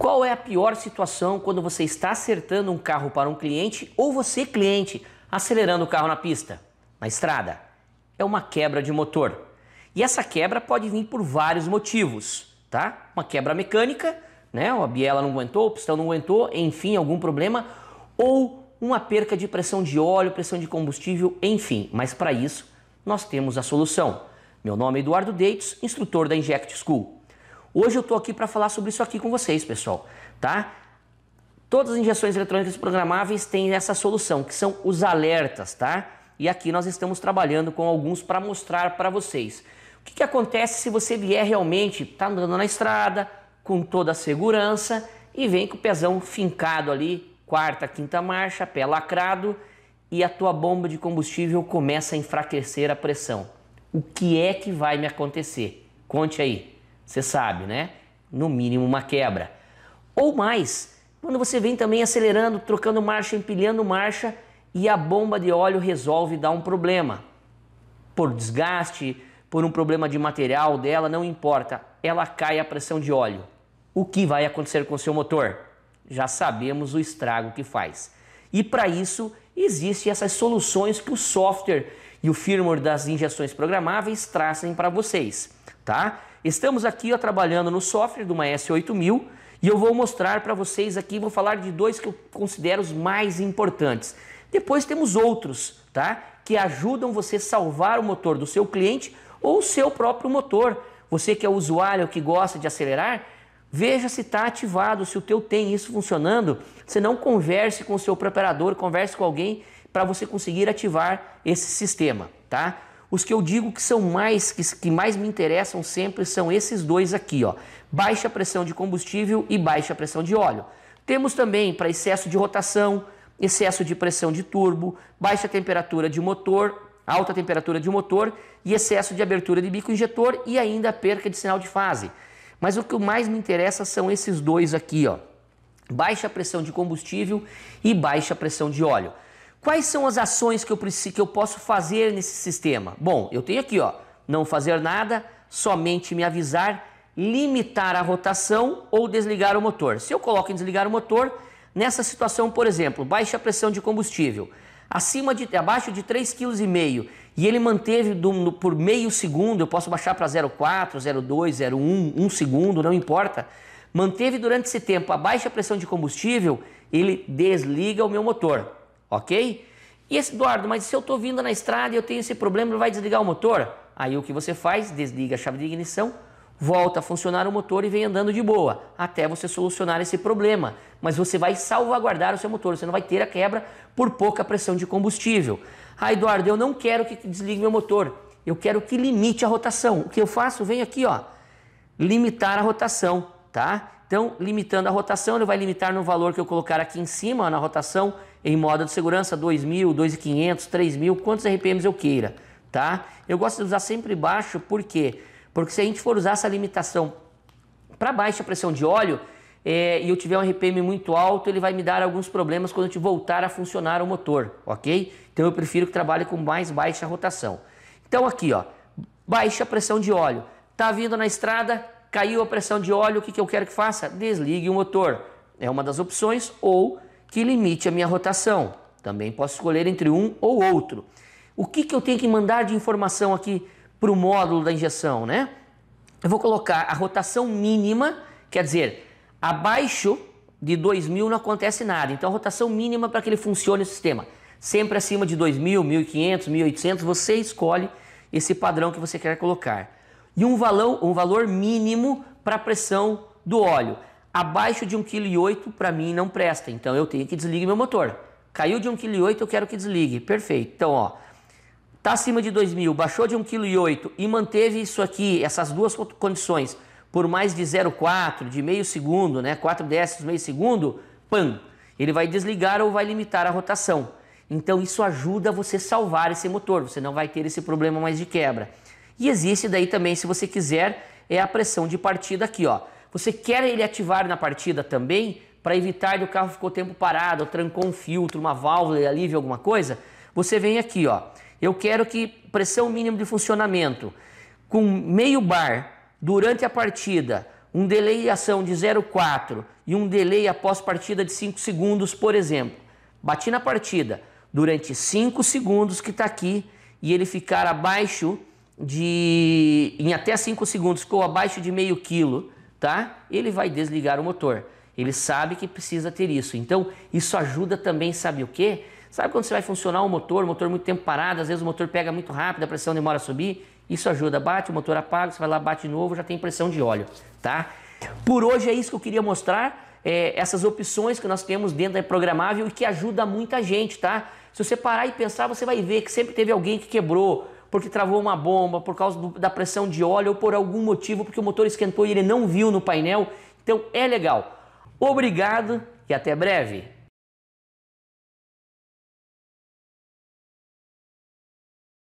Qual é a pior situação quando você está acertando um carro para um cliente ou você, cliente, acelerando o carro na pista, na estrada? É uma quebra de motor. E essa quebra pode vir por vários motivos, tá? Uma quebra mecânica, né? A biela não aguentou, o pistão não aguentou, enfim, algum problema, ou uma perca de pressão de óleo, pressão de combustível, enfim. Mas para isso, nós temos a solução. Meu nome é Eduardo Deitos, instrutor da Inject School. Hoje eu estou aqui para falar sobre isso aqui com vocês, pessoal, tá? Todas as injeções eletrônicas programáveis têm essa solução, que são os alertas, tá? E aqui nós estamos trabalhando com alguns para mostrar para vocês. O que, que, acontece se você vier realmente, tá andando na estrada, com toda a segurança e vem com o pezão fincado ali, quarta, quinta marcha, pé lacrado e a tua bomba de combustível começa a enfraquecer a pressão. O que é que vai me acontecer? Conte aí você sabe, né? No mínimo uma quebra. Ou mais, quando você vem também acelerando, trocando marcha, empilhando marcha e a bomba de óleo resolve dar um problema. Por desgaste, por um problema de material dela, não importa, ela cai a pressão de óleo. O que vai acontecer com o seu motor? Já sabemos o estrago que faz. E para isso existem essas soluções que o software e o firmware das injeções programáveis trazem para vocês, tá? Estamos aqui ó, trabalhando no software de uma S8000 e eu vou mostrar para vocês aqui, vou falar de dois que eu considero os mais importantes. Depois temos outros, tá? Que ajudam você a salvar o motor do seu cliente ou o seu próprio motor. Você que é usuário que gosta de acelerar, veja se está ativado, se o teu tem isso funcionando. Se não converse com o seu preparador, converse com alguém para você conseguir ativar esse sistema, tá? Os que eu digo que são mais, que, que mais me interessam sempre são esses dois aqui, ó. Baixa pressão de combustível e baixa pressão de óleo. Temos também para excesso de rotação, excesso de pressão de turbo, baixa temperatura de motor, alta temperatura de motor e excesso de abertura de bico injetor e ainda perca de sinal de fase. Mas o que mais me interessa são esses dois aqui, ó. Baixa pressão de combustível e baixa pressão de óleo. Quais são as ações que eu, preciso, que eu posso fazer nesse sistema? Bom, eu tenho aqui, ó, não fazer nada, somente me avisar, limitar a rotação ou desligar o motor. Se eu coloco em desligar o motor, nessa situação, por exemplo, baixa pressão de combustível, acima de abaixo de 3,5 kg e ele manteve do, no, por meio segundo, eu posso baixar para 0,4, 0,2, 0,1, 1 segundo, não importa. Manteve durante esse tempo a baixa pressão de combustível, ele desliga o meu motor ok? E esse Eduardo, mas se eu estou vindo na estrada e eu tenho esse problema, vai desligar o motor? Aí o que você faz? Desliga a chave de ignição, volta a funcionar o motor e vem andando de boa, até você solucionar esse problema. Mas você vai salvaguardar o seu motor, você não vai ter a quebra por pouca pressão de combustível. Ah, Eduardo, eu não quero que desligue meu motor, eu quero que limite a rotação. O que eu faço? Venho aqui, ó, limitar a rotação, tá? Então, limitando a rotação, ele vai limitar no valor que eu colocar aqui em cima ó, na rotação em moda de segurança, 2.000, 2.500, 3.000, quantos RPMs eu queira, tá? Eu gosto de usar sempre baixo, por quê? Porque se a gente for usar essa limitação para baixa pressão de óleo é, e eu tiver um RPM muito alto, ele vai me dar alguns problemas quando a gente voltar a funcionar o motor, ok? Então eu prefiro que trabalhe com mais baixa rotação. Então aqui, ó, baixa pressão de óleo. Tá vindo na estrada, caiu a pressão de óleo, o que, que eu quero que faça? Desligue o motor. É uma das opções ou que limite a minha rotação. Também posso escolher entre um ou outro. O que, que eu tenho que mandar de informação aqui para o módulo da injeção, né? Eu vou colocar a rotação mínima, quer dizer, abaixo de 2.000 não acontece nada. Então, a rotação mínima para que ele funcione o sistema. Sempre acima de 2.000, 1.500, 1.800, você escolhe esse padrão que você quer colocar. E um valor, um valor mínimo para a pressão do óleo. Abaixo de 1,8 kg para mim não presta, então eu tenho que desligar meu motor. Caiu de 1,8 kg, eu quero que desligue. Perfeito. Então, ó, tá acima de 2.000, baixou de 1,8 kg e manteve isso aqui, essas duas condições, por mais de 0,4, de meio segundo, né, 4 décimos, meio segundo, pam, ele vai desligar ou vai limitar a rotação. Então isso ajuda você salvar esse motor, você não vai ter esse problema mais de quebra. E existe daí também, se você quiser, é a pressão de partida aqui, ó. Você quer ele ativar na partida também para evitar que o carro ficou tempo parado, trancou um filtro, uma válvula, ele alívio, alguma coisa. Você vem aqui, ó. Eu quero que pressão mínima de funcionamento com meio bar durante a partida, um delay ação de 0,4 e um delay após partida de 5 segundos, por exemplo. Bati na partida durante 5 segundos que está aqui e ele ficar abaixo de em até 5 segundos ficou abaixo de meio quilo tá? Ele vai desligar o motor. Ele sabe que precisa ter isso. Então, isso ajuda também, sabe o quê? Sabe quando você vai funcionar o motor, o motor muito tempo parado, às vezes o motor pega muito rápido, a pressão demora a subir? Isso ajuda, bate, o motor apaga, você vai lá, bate de novo, já tem pressão de óleo, tá? Por hoje é isso que eu queria mostrar, é, essas opções que nós temos dentro da programável e que ajuda muita gente, tá? Se você parar e pensar, você vai ver que sempre teve alguém que quebrou, porque travou uma bomba, por causa do, da pressão de óleo ou por algum motivo, porque o motor esquentou e ele não viu no painel. Então é legal. Obrigado e até breve.